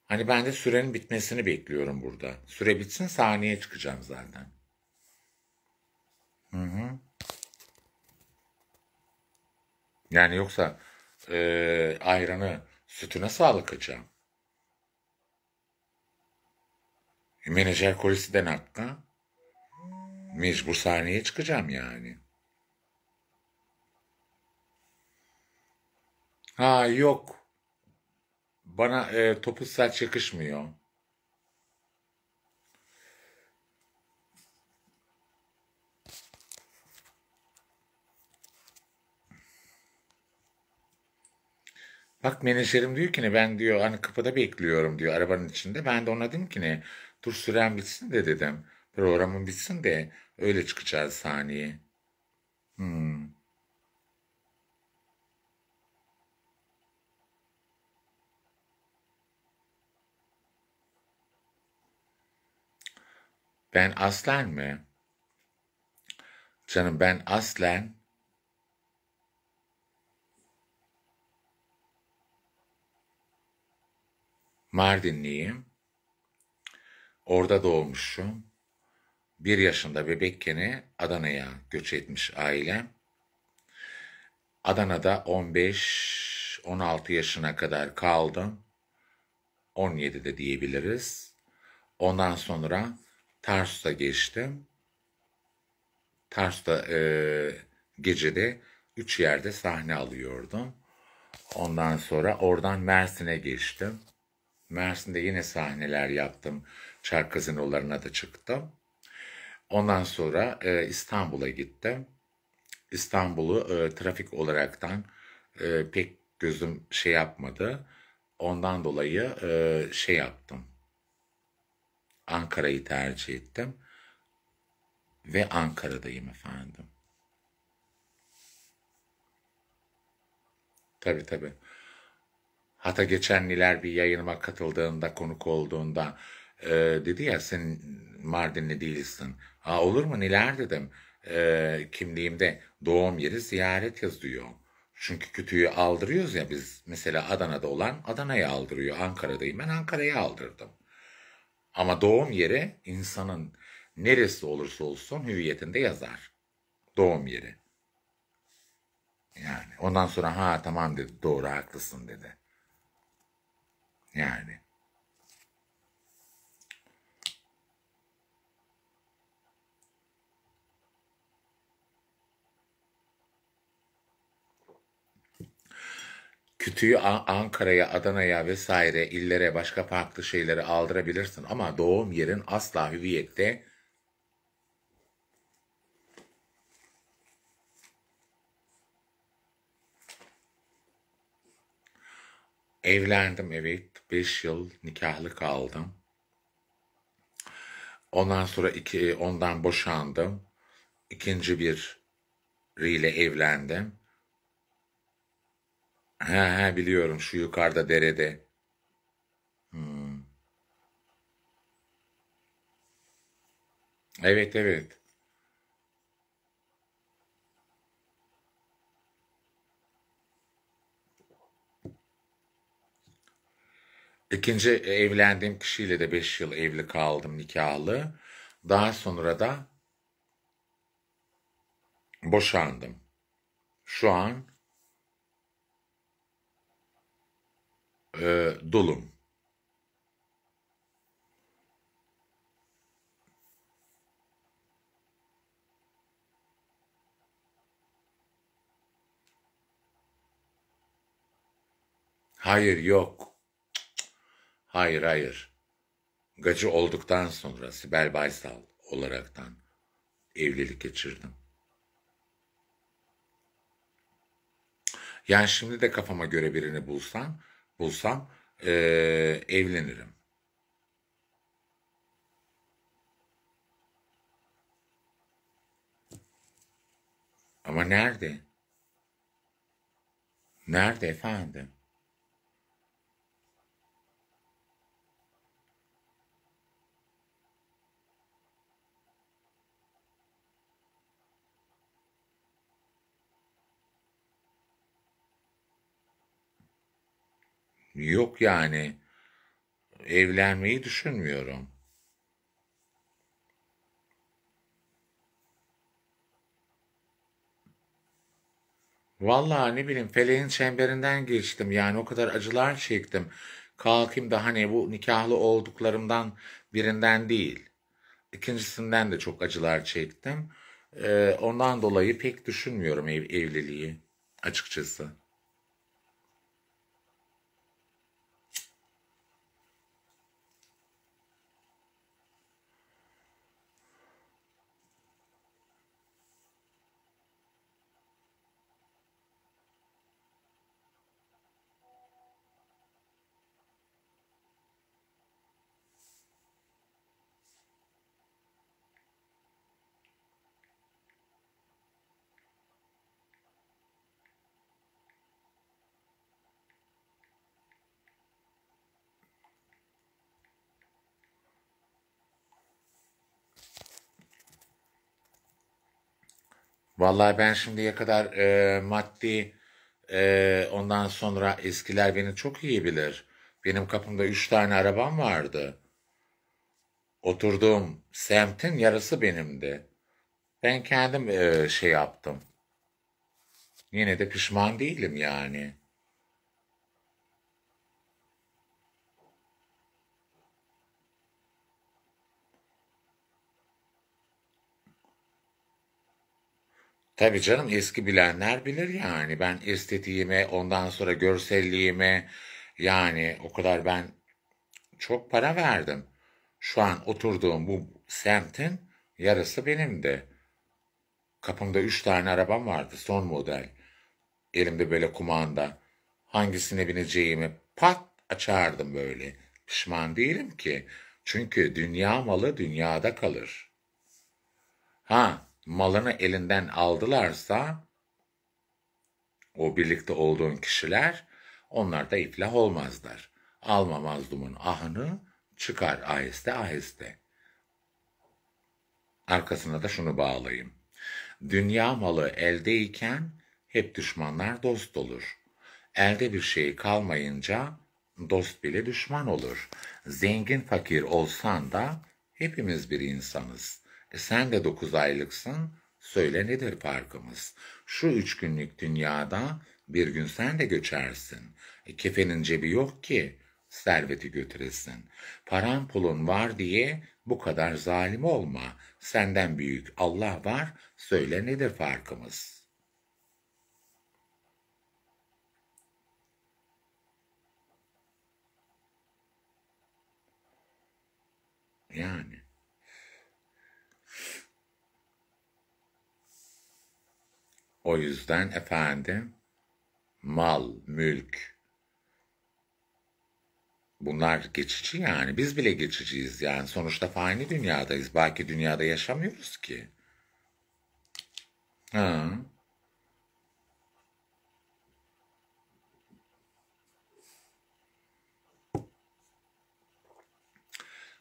Hani ben de sürenin bitmesini bekliyorum burada. Süre bitsin sahneye çıkacağım zaten. Hı hı. Yani yoksa e, ayranı sütüne sağlık kaçağım. E, menajer kolisi de nakka. Mecbur sahneye çıkacağım yani. Ha yok. Bana e, topuz saç yakışmıyor. Bak menajerim diyor ki ne ben diyor hani kapıda bekliyorum diyor arabanın içinde. Ben de ona dedim ki ne dur süren bitsin de dedim. Programın bitsin de öyle çıkacağız saniye Hmm. Ben aslan mı Canım ben aslen Mardinliyim. Orada doğmuşum. Bir yaşında bebekken Adana'ya göç etmiş ailem. Adana'da 15-16 yaşına kadar kaldım. 17'de diyebiliriz. Ondan sonra Tarsus'a geçtim. Tarsus'ta e, gecede 3 yerde sahne alıyordum. Ondan sonra oradan Mersin'e geçtim. Mersin'de yine sahneler yaptım. Çark kazinolarına da çıktım. Ondan sonra e, İstanbul'a gittim. İstanbul'u e, trafik olaraktan e, pek gözüm şey yapmadı. Ondan dolayı e, şey yaptım. Ankara'yı tercih ettim. Ve Ankara'dayım efendim. Tabii tabii. Hatta geçen Niler bir yayınıma katıldığında, konuk olduğunda e, dedi ya sen Mardinli değilsin. Aa, olur mu Niler dedim. E, kimliğimde doğum yeri ziyaret yazıyor. Çünkü kütüğü aldırıyoruz ya biz. Mesela Adana'da olan Adana'ya aldırıyor. Ankara'dayım ben Ankara'ya aldırdım. Ama doğum yeri insanın neresi olursa olsun hüviyetinde yazar. Doğum yeri. Yani ondan sonra ha tamam dedi doğru haklısın dedi. Yani. Kütüğü Ankara'ya, Adana'ya vesaire illere başka farklı şeyleri aldırabilirsin ama doğum yerin asla hüviyette Evlendim evet. 5 yıl nikahlı kaldım. Ondan sonra iki, ondan boşandım. İkinci bir ile evlendim. He he biliyorum şu yukarıda derede. Hmm. Evet evet. İkinci e, evlendiğim kişiyle de 5 yıl evli kaldım nikahlı. Daha sonra da boşandım. Şu an e, dolum. Hayır yok. Hayır hayır. Gacı olduktan sonra Sibel Baysal olaraktan evlilik geçirdim. Yani şimdi de kafama göre birini bulsam, bulsam ee, evlenirim. Ama nerede? Nerede efendim? Yok yani. Evlenmeyi düşünmüyorum. Vallahi ne bileyim feleğin çemberinden geçtim. Yani o kadar acılar çektim. Kalkayım da hani bu nikahlı olduklarımdan birinden değil. İkincisinden de çok acılar çektim. Ee, ondan dolayı pek düşünmüyorum ev, evliliği açıkçası. Vallahi ben şimdiye kadar e, maddi e, ondan sonra eskiler beni çok iyi bilir. Benim kapımda üç tane arabam vardı. Oturduğum semtin yarısı benimdi. Ben kendim e, şey yaptım. Yine de pişman değilim yani. Tabii canım eski bilenler bilir yani. Ben estetiğime, ondan sonra görselliğime yani o kadar ben çok para verdim. Şu an oturduğum bu semtin yarısı benim de. Kapımda üç tane arabam vardı son model. Elimde böyle kumanda. Hangisine bineceğimi pat açardım böyle. Pişman değilim ki. Çünkü dünya malı dünyada kalır. Ha malını elinden aldılarsa o birlikte olduğun kişiler onlar da iflah olmazlar. Alma mazlumun ahını çıkar aheste aheste. Arkasına da şunu bağlayayım. Dünya malı eldeyken hep düşmanlar dost olur. Elde bir şey kalmayınca dost bile düşman olur. Zengin fakir olsan da hepimiz bir insanız. E sen de dokuz aylıksın. Söyle nedir farkımız? Şu üç günlük dünyada bir gün sen de göçersin. E, kefenin cebi yok ki serveti götüresin. Paran pulun var diye bu kadar zalim olma. Senden büyük Allah var. Söyle nedir farkımız?'' Yani. O yüzden efendim mal, mülk bunlar geçici yani. Biz bile geçiciyiz yani. Sonuçta fani dünyadayız. Belki dünyada yaşamıyoruz ki. Ha.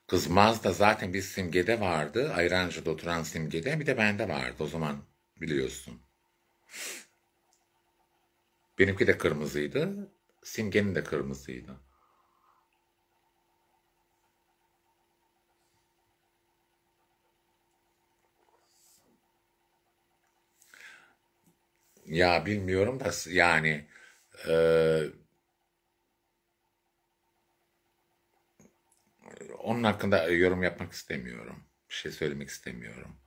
Kız Mazda zaten bir simgede vardı. Ayrancı'da oturan simgede bir de bende vardı. O zaman biliyorsun. Benimki de kırmızıydı. Simgenin de kırmızıydı. Ya bilmiyorum da yani e, onun hakkında yorum yapmak istemiyorum. Bir şey söylemek istemiyorum.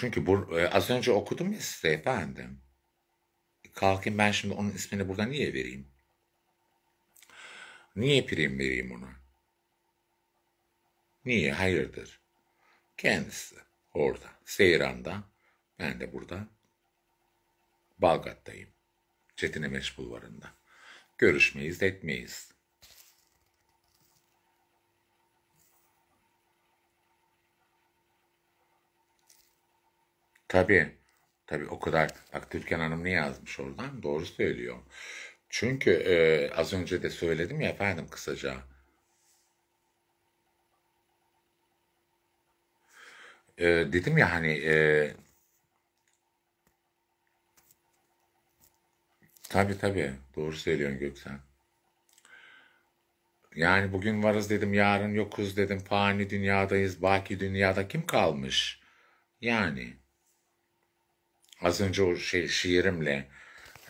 Çünkü bu, e, az önce okudum ya size efendim. Kalkayım ben şimdi onun ismini burada niye vereyim? Niye prim vereyim ona? Niye? Hayırdır? Kendisi orada. Seyran'da. Ben de burada. Balgat'tayım. Çetine Meşbulvarı'nda. Görüşmeyiz, etmeyiz. Tabii. Tabii o kadar. Bak Türkan Hanım ne yazmış oradan? Doğru söylüyor. Çünkü e, az önce de söyledim ya efendim kısaca. E, dedim ya hani e, tabii tabii doğru söylüyorsun Göksel. Yani bugün varız dedim, yarın yokuz dedim, fani dünyadayız, baki dünyada kim kalmış? Yani... Az önce o şey, şiirimle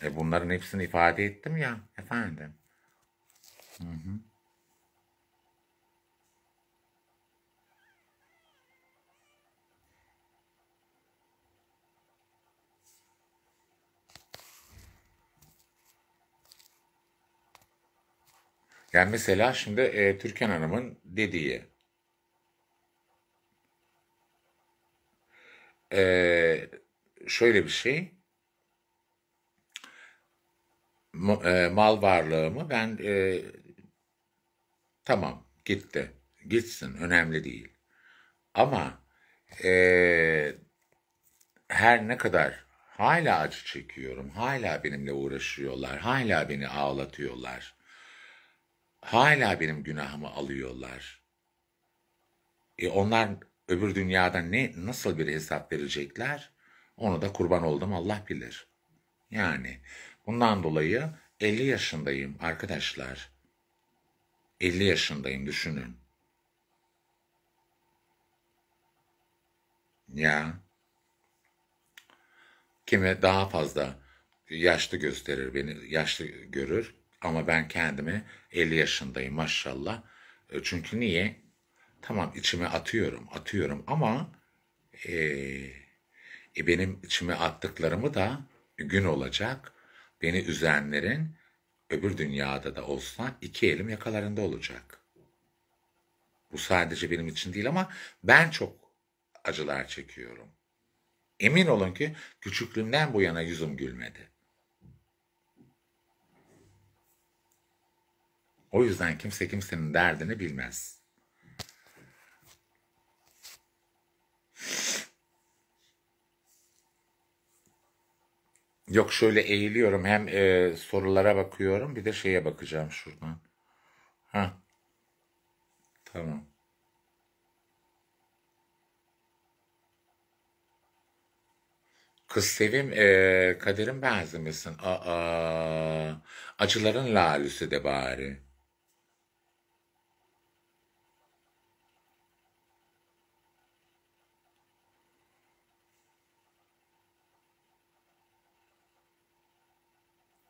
e, bunların hepsini ifade ettim ya efendim. Hı hı. Yani mesela şimdi e, Türkan Hanım'ın dediği e, şöyle bir şey. E, mal varlığımı ben e, tamam gitti. Gitsin önemli değil. Ama e, her ne kadar hala acı çekiyorum, hala benimle uğraşıyorlar, hala beni ağlatıyorlar, hala benim günahımı alıyorlar. E onlar öbür dünyada ne nasıl bir hesap verecekler? Onu da kurban oldum Allah bilir. Yani bundan dolayı 50 yaşındayım arkadaşlar. 50 yaşındayım düşünün. Ya. kime daha fazla yaşlı gösterir beni, yaşlı görür. Ama ben kendimi 50 yaşındayım maşallah. E, çünkü niye? Tamam içime atıyorum, atıyorum ama... Ee, e, benim içime attıklarımı da gün olacak. Beni üzenlerin öbür dünyada da olsa iki elim yakalarında olacak. Bu sadece benim için değil ama ben çok acılar çekiyorum. Emin olun ki küçüklüğümden bu yana yüzüm gülmedi. O yüzden kimse kimsenin derdini bilmez.'' Yok şöyle eğiliyorum hem e, sorulara bakıyorum bir de şeye bakacağım şuradan. Ha. Tamam. Kız sevim e, kaderin benzemesin. Aa, acıların lalüsü de bari.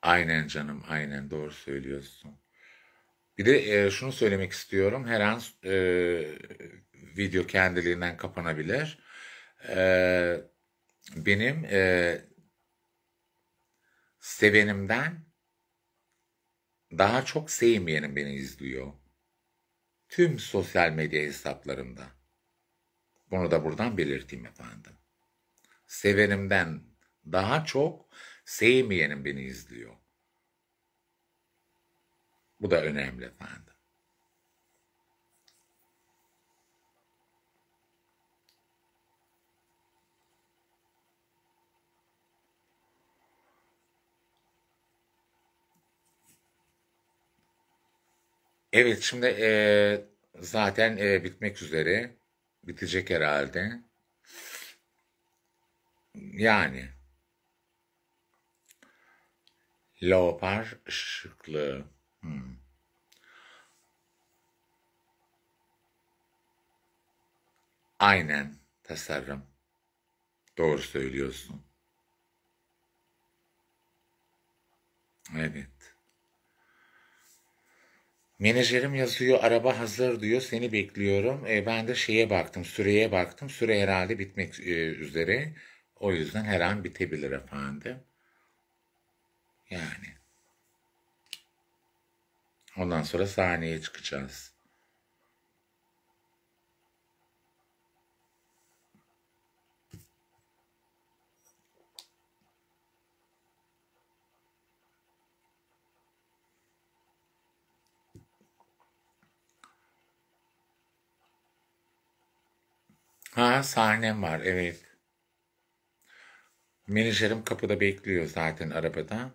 Aynen canım aynen doğru söylüyorsun. Bir de e, şunu söylemek istiyorum. Her an e, video kendiliğinden kapanabilir. E, benim e, sevenimden daha çok sevmeyenim beni izliyor. Tüm sosyal medya hesaplarımda. Bunu da buradan belirteyim efendim. Sevenimden daha çok sevmeyenim beni izliyor. Bu da önemli efendim. Evet şimdi e, zaten e, bitmek üzere. Bitecek herhalde. Yani. Leopar şıklığı. Hmm. Aynen tasarım. Doğru söylüyorsun. Evet. Menajerim yazıyor araba hazır diyor seni bekliyorum. E, ben de şeye baktım süreye baktım süre herhalde bitmek e, üzere. O yüzden her an bitebilir efendim. Yani. Ondan sonra sahneye çıkacağız. Ha sahnem var evet. Menajerim kapıda bekliyor zaten arabada.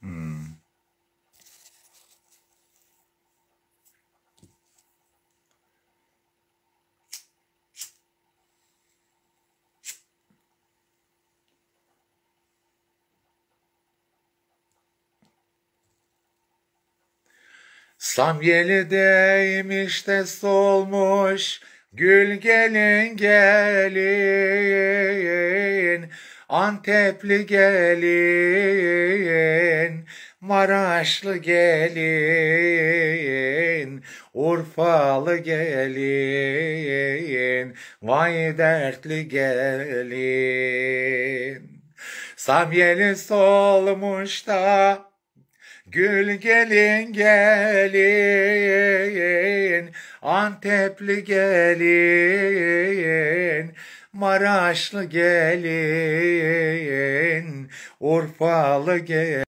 Hmm. Sam yeli değmiş de solmuş, gül gelin gelin, Antepli gelin, Maraşlı gelin, Urfalı gelin, vay dertli gelin. Samyeli solmuş da Gül gelin gelin, Antepli gelin, Maraşlı gelin, Urfalı gelin.